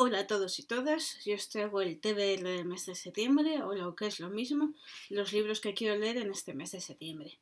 Hola a todos y todas, yo os traigo el TBL del mes de septiembre, o lo que es lo mismo, los libros que quiero leer en este mes de septiembre.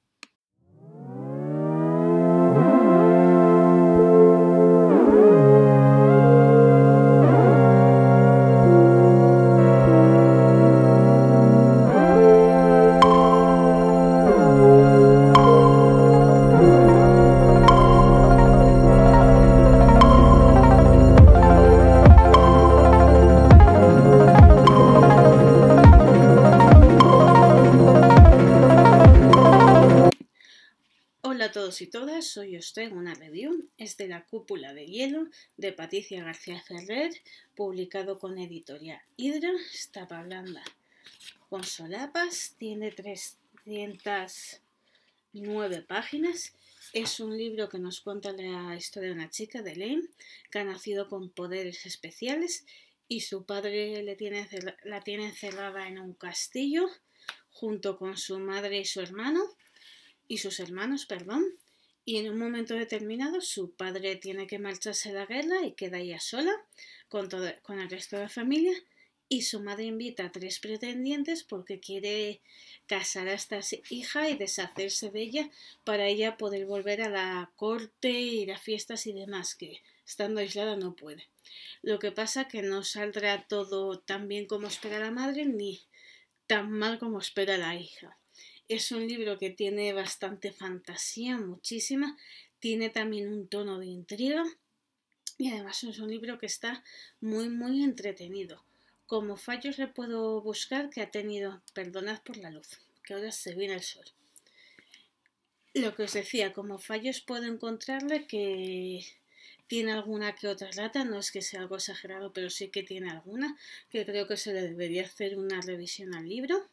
Hola a todos y todas, hoy os traigo una review, es de La Cúpula de Hielo de Patricia García Ferrer, publicado con editorial Hidra, está hablando con solapas, tiene 309 páginas, es un libro que nos cuenta la historia de una chica, de ley, que ha nacido con poderes especiales y su padre le tiene, la tiene encerrada en un castillo junto con su madre y su hermano y sus hermanos, perdón, y en un momento determinado su padre tiene que marcharse a la guerra y queda ella sola con, todo, con el resto de la familia y su madre invita a tres pretendientes porque quiere casar a esta hija y deshacerse de ella para ella poder volver a la corte, ir a fiestas y demás, que estando aislada no puede. Lo que pasa que no saldrá todo tan bien como espera la madre ni tan mal como espera la hija. Es un libro que tiene bastante fantasía, muchísima, tiene también un tono de intriga y además es un libro que está muy, muy entretenido. Como fallos le puedo buscar que ha tenido, perdonad por la luz, que ahora se viene el sol. Lo que os decía, como fallos puedo encontrarle que tiene alguna que otra lata, no es que sea algo exagerado, pero sí que tiene alguna, que creo que se le debería hacer una revisión al libro.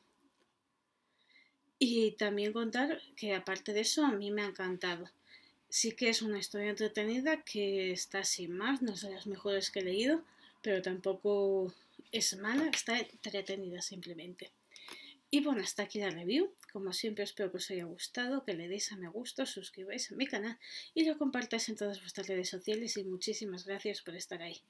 Y también contar que aparte de eso a mí me ha encantado. Sí que es una historia entretenida que está sin más, no es de las mejores que he leído, pero tampoco es mala, está entretenida simplemente. Y bueno, hasta aquí la review. Como siempre espero que os haya gustado, que le deis a me gusta, suscribáis a mi canal y lo compartáis en todas vuestras redes sociales y muchísimas gracias por estar ahí.